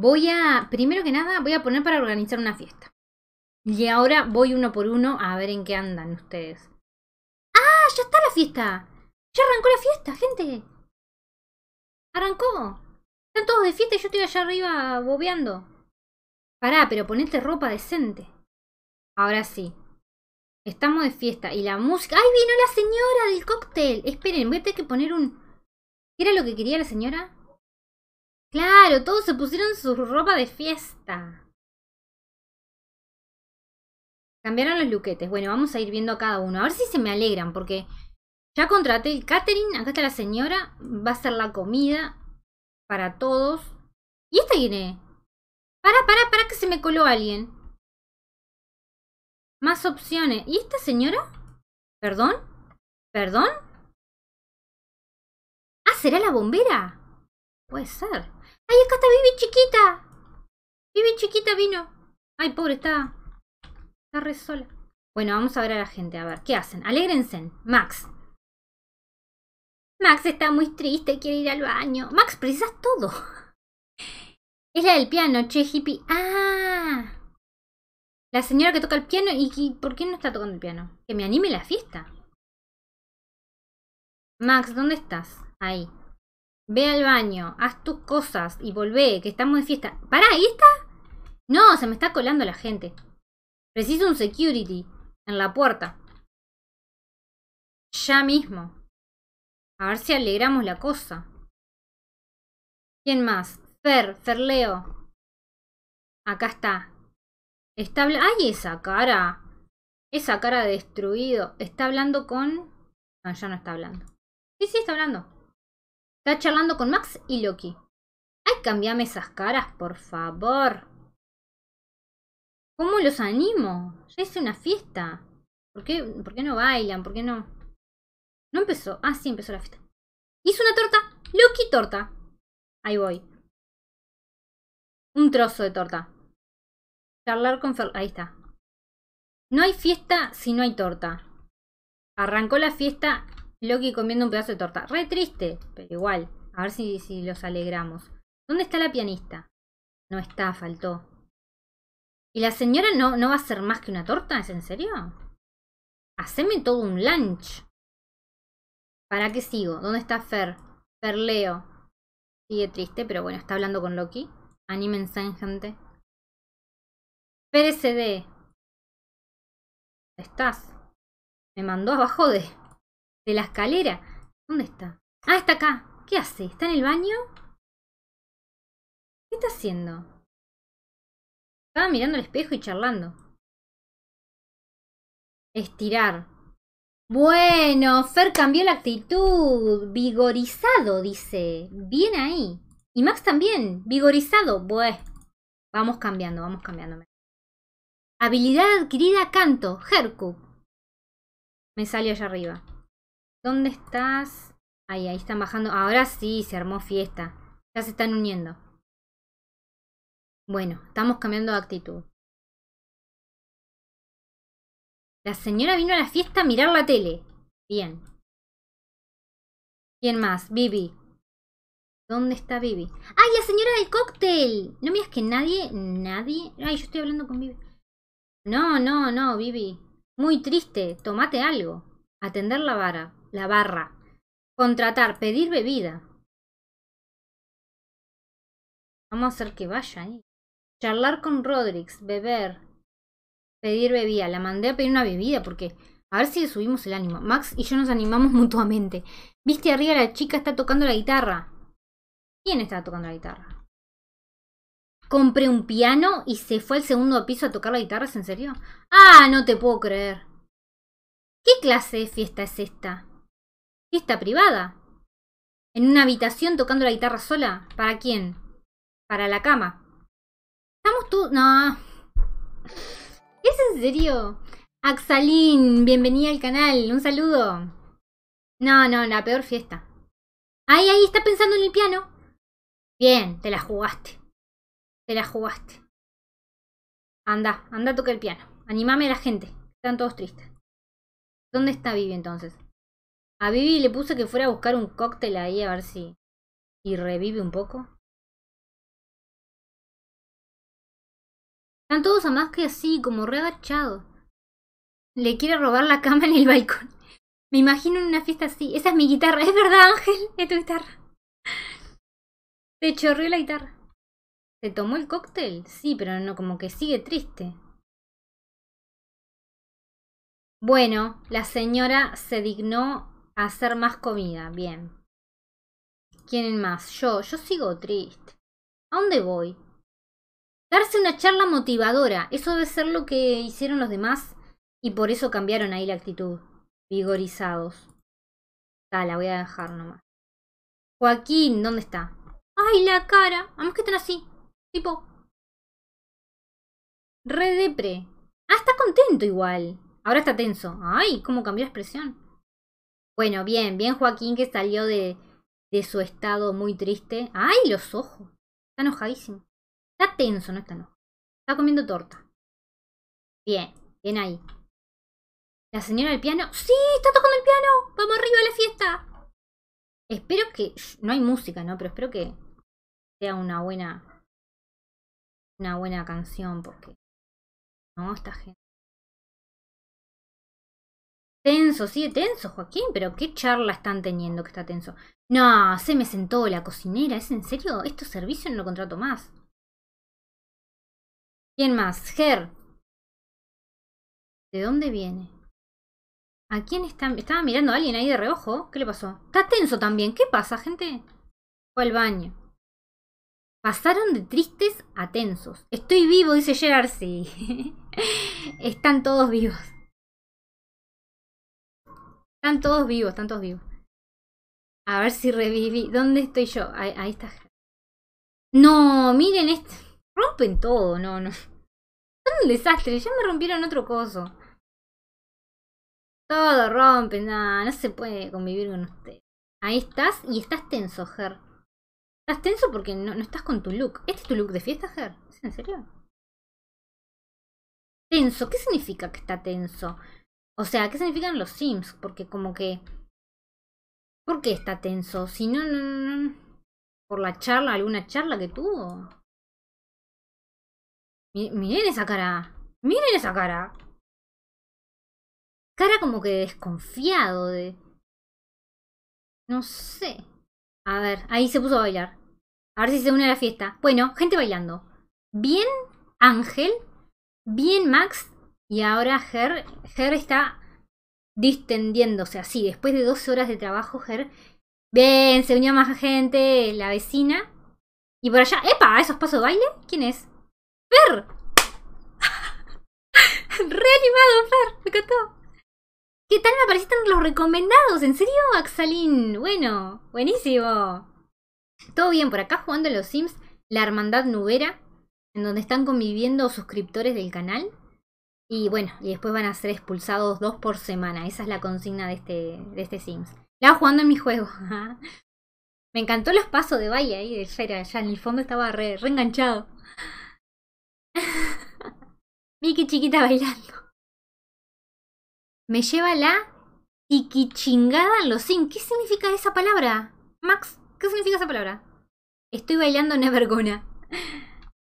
voy a, primero que nada, voy a poner para organizar una fiesta. Y ahora voy uno por uno a ver en qué andan ustedes. ¡Ah! ¡Ya está la fiesta! ¡Ya arrancó la fiesta, gente! ¡Arrancó! Están todos de fiesta y yo estoy allá arriba bobeando. Pará, pero ponete ropa decente. Ahora sí. Estamos de fiesta y la música... ¡Ay, vino la señora del cóctel! Esperen, voy a tener que poner un... ¿Qué era lo que quería la señora? Claro, todos se pusieron su ropa de fiesta. Cambiaron los luquetes. Bueno, vamos a ir viendo a cada uno. A ver si se me alegran, porque ya contraté el catering. Acá está la señora. Va a ser la comida para todos. ¿Y esta quién es? Para, para, para que se me coló alguien. Más opciones. ¿Y esta señora? ¿Perdón? ¿Perdón? Ah, ¿será la bombera? Puede ser. ¡Ay, acá está Vivi chiquita! Vivi chiquita vino. Ay, pobre, está. Está re sola. Bueno, vamos a ver a la gente. A ver, ¿qué hacen? Alégrense. Max. Max está muy triste, quiere ir al baño. Max, precisas todo. Es la del piano, che, hippie. ¡Ah! La señora que toca el piano y, y ¿por qué no está tocando el piano? Que me anime la fiesta. Max, ¿dónde estás? Ahí. Ve al baño, haz tus cosas y volvé, que estamos de fiesta. ¡Para! ahí está. No, se me está colando la gente. Preciso un security en la puerta. Ya mismo. A ver si alegramos la cosa. ¿Quién más? Fer, Ferleo. Acá está. Está ¡Ay, esa cara! Esa cara destruido. Está hablando con. No, ya no está hablando. Sí, sí, está hablando. Está charlando con Max y Loki. Ay, cambiame esas caras, por favor. ¿Cómo los animo? Ya hice una fiesta. ¿Por qué, ¿Por qué no bailan? ¿Por qué no? No empezó. Ah, sí, empezó la fiesta. Hizo una torta. Loki torta. Ahí voy. Un trozo de torta. Charlar con Fer... Ahí está. No hay fiesta si no hay torta. Arrancó la fiesta Loki comiendo un pedazo de torta. Re triste, pero igual. A ver si, si los alegramos. ¿Dónde está la pianista? No está, faltó. ¿Y la señora no, no va a ser más que una torta? ¿Es en serio? Haceme todo un lunch. ¿Para qué sigo? ¿Dónde está Fer? Leo. Sigue triste, pero bueno, está hablando con Loki. Anímense, gente. Fer SD. ¿Estás? Me mandó abajo de... De la escalera. ¿Dónde está? Ah, está acá. ¿Qué hace? ¿Está en el baño? ¿Qué está haciendo? Estaba mirando el espejo y charlando. Estirar. Bueno, Fer cambió la actitud. Vigorizado, dice. Bien ahí. Y Max también. Vigorizado. Bueno. Vamos cambiando, vamos cambiando. Habilidad adquirida canto. Hercu. Me salió allá arriba. ¿Dónde estás? Ahí, ahí están bajando. Ahora sí, se armó fiesta. Ya se están uniendo. Bueno, estamos cambiando de actitud. La señora vino a la fiesta a mirar la tele. Bien. ¿Quién más? Vivi. ¿Dónde está Vivi? ¡Ay, la señora del cóctel! No me que nadie, nadie... Ay, yo estoy hablando con Vivi. No, no, no, Vivi. Muy triste. Tomate algo atender la vara, la barra, contratar, pedir bebida. Vamos a hacer que vaya ahí. Charlar con Rodrix, beber, pedir bebida. La mandé a pedir una bebida porque a ver si subimos el ánimo. Max y yo nos animamos mutuamente. Viste arriba la chica está tocando la guitarra. ¿Quién está tocando la guitarra? Compré un piano y se fue al segundo piso a tocar la guitarra, en serio? Ah, no te puedo creer. ¿Qué clase de fiesta es esta? ¿Fiesta privada? ¿En una habitación tocando la guitarra sola? ¿Para quién? Para la cama. Estamos tú. No. ¿Es en serio? Axalín, bienvenida al canal. Un saludo. No, no, la peor fiesta. Ahí, ahí está pensando en el piano. Bien, te la jugaste. Te la jugaste. Anda, anda a tocar el piano. Animame a la gente. Están todos tristes. ¿Dónde está Vivi entonces? A Vivi le puse que fuera a buscar un cóctel ahí a ver si. y revive un poco. Están todos a más que así, como re Le quiere robar la cama en el balcón. Me imagino en una fiesta así. Esa es mi guitarra. Es verdad, Ángel. Es tu guitarra. Te chorrió la guitarra. ¿Se tomó el cóctel? Sí, pero no, como que sigue triste. Bueno, la señora se dignó a hacer más comida. Bien. ¿Quién más? Yo, yo sigo triste. ¿A dónde voy? Darse una charla motivadora. Eso debe ser lo que hicieron los demás y por eso cambiaron ahí la actitud. Vigorizados. Ah, la voy a dejar nomás. Joaquín, ¿dónde está? ¡Ay, la cara! Vamos que están así. Tipo. Redepre. Ah, está contento igual. Ahora está tenso. Ay, cómo cambió la expresión. Bueno, bien, bien Joaquín que salió de, de su estado muy triste. Ay, los ojos. Está enojadísimo. Está tenso, no está enojado. Está comiendo torta. Bien, bien ahí. La señora del piano. Sí, está tocando el piano. Vamos arriba a la fiesta. Espero que... No hay música, ¿no? Pero espero que sea una buena... Una buena canción porque... No, esta gente... Tenso, sigue tenso, Joaquín, pero ¿qué charla están teniendo que está tenso? No, se me sentó la cocinera, ¿es en serio? Estos servicios no lo contrato más. ¿Quién más? Ger. ¿De dónde viene? ¿A quién está? Estaba mirando a alguien ahí de reojo. ¿Qué le pasó? Está tenso también. ¿Qué pasa, gente? Fue al baño. Pasaron de tristes a tensos. Estoy vivo, dice Gerard. Sí. Están todos vivos. Están todos vivos, están todos vivos. A ver si reviví. ¿Dónde estoy yo? Ahí, ahí está. No, miren, esto. rompen todo. No, no. Son un desastre. Ya me rompieron otro coso. Todo rompen. Nada. no se puede convivir con usted. Ahí estás y estás tenso, Ger. Estás tenso porque no, no estás con tu look. ¿Este es tu look de fiesta, Ger? en serio? Tenso. ¿Qué significa que está tenso? O sea, ¿qué significan los Sims? Porque como que... ¿Por qué está tenso? Si no, ¿Por la charla, alguna charla que tuvo? Miren esa cara. Miren esa cara. Cara como que desconfiado de... No sé. A ver, ahí se puso a bailar. A ver si se une a la fiesta. Bueno, gente bailando. Bien Ángel, bien Max y ahora Ger Her está distendiéndose así. Después de 12 horas de trabajo, Ger ¡Ven! se unió más gente, la vecina. Y por allá. ¡Epa! ¿Esos pasos de baile? ¿Quién es? ¡Fer! Reanimado, Fer, me encantó. ¿Qué tal me aparecieron los recomendados? ¿En serio, Axalín? Bueno, buenísimo. Todo bien, por acá jugando en los Sims, la Hermandad Nubera, en donde están conviviendo suscriptores del canal. Y bueno, y después van a ser expulsados dos por semana. Esa es la consigna de este, de este Sims. La jugando en mi juego. Me encantó los pasos de Valle ahí, de Ya en el fondo estaba re, re enganchado. Mickey chiquita bailando. Me lleva la tiquichingada en los Sims. ¿Qué significa esa palabra? Max, ¿qué significa esa palabra? Estoy bailando vergona.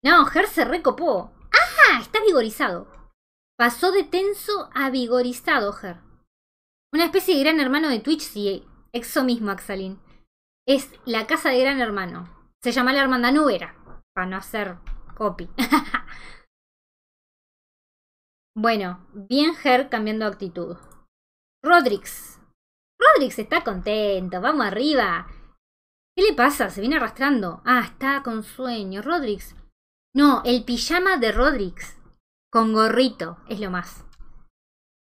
No, Her se recopó. ¡Ah! Está vigorizado. Pasó de tenso a vigorizado Ger. Una especie de gran hermano de Twitch, sí, Exo mismo, Axalin. Es la casa de gran hermano. Se llama la hermandad Nubera, para no hacer copy. bueno, bien Ger cambiando actitud. Rodrix. Rodrix está contento, vamos arriba. ¿Qué le pasa? Se viene arrastrando. Ah, está con sueño. Rodrix. No, el pijama de Rodrix. Con gorrito, es lo más.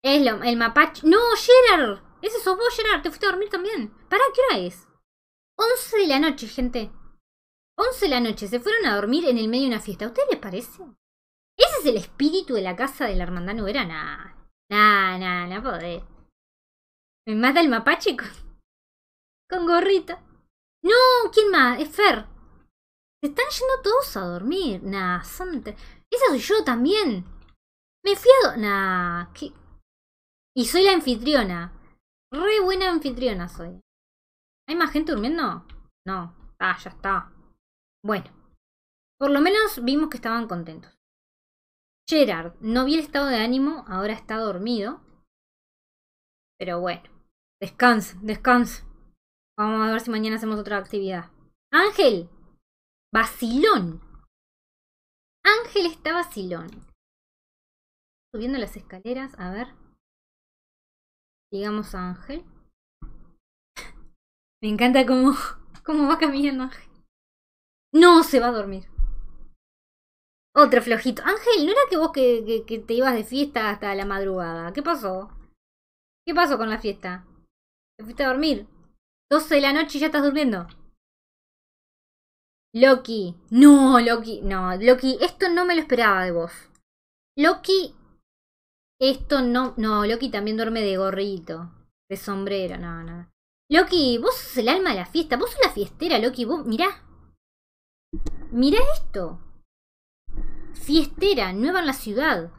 Es lo, el mapache. ¡No, Gerard! Ese sos vos, Gerard. Te fuiste a dormir también. ¿Para qué hora es? 11 de la noche, gente. 11 de la noche. Se fueron a dormir en el medio de una fiesta. ¿A ustedes les parece? ¿Ese es el espíritu de la casa de la hermandad Nubera? Nah. Nah, nah, no podés. Me mata el mapache con, con gorrito. No, ¿quién más? Es Fer. Se están yendo todos a dormir. Nah, son... Esa soy yo también. Me fui a... Nah, ¿qué? Y soy la anfitriona. Re buena anfitriona soy. ¿Hay más gente durmiendo? No. Ah, ya está. Bueno. Por lo menos vimos que estaban contentos. Gerard no vi el estado de ánimo, ahora está dormido. Pero bueno. Descansa, descansa. Vamos a ver si mañana hacemos otra actividad. Ángel. Vacilón. Ángel está vacilón. Subiendo las escaleras, a ver. Llegamos a Ángel. Me encanta cómo, cómo va caminando Ángel. No se va a dormir. Otro flojito. Ángel, ¿no era que vos que, te ibas de fiesta hasta la madrugada? ¿Qué pasó? ¿Qué pasó con la fiesta? ¿Te fuiste a dormir? 12 de la noche y ya estás durmiendo. Loki, no, Loki, no, Loki, esto no me lo esperaba de vos. Loki, esto no, no, Loki también duerme de gorrito, de sombrero, no, no. Loki, vos sos el alma de la fiesta, vos sos la fiestera, Loki, vos, mirá. Mirá esto. Fiestera, nueva en la ciudad.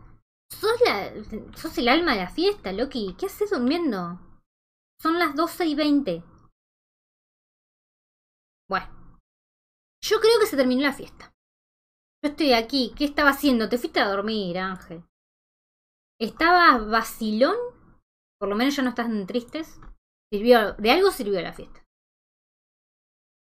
Sos, la, sos el alma de la fiesta, Loki. ¿Qué haces durmiendo? Son las doce y veinte. Bueno. Yo creo que se terminó la fiesta. Yo estoy aquí. ¿Qué estaba haciendo? Te fuiste a dormir, Ángel. Estabas vacilón. Por lo menos ya no estás tristes. Sirvió, de algo sirvió la fiesta.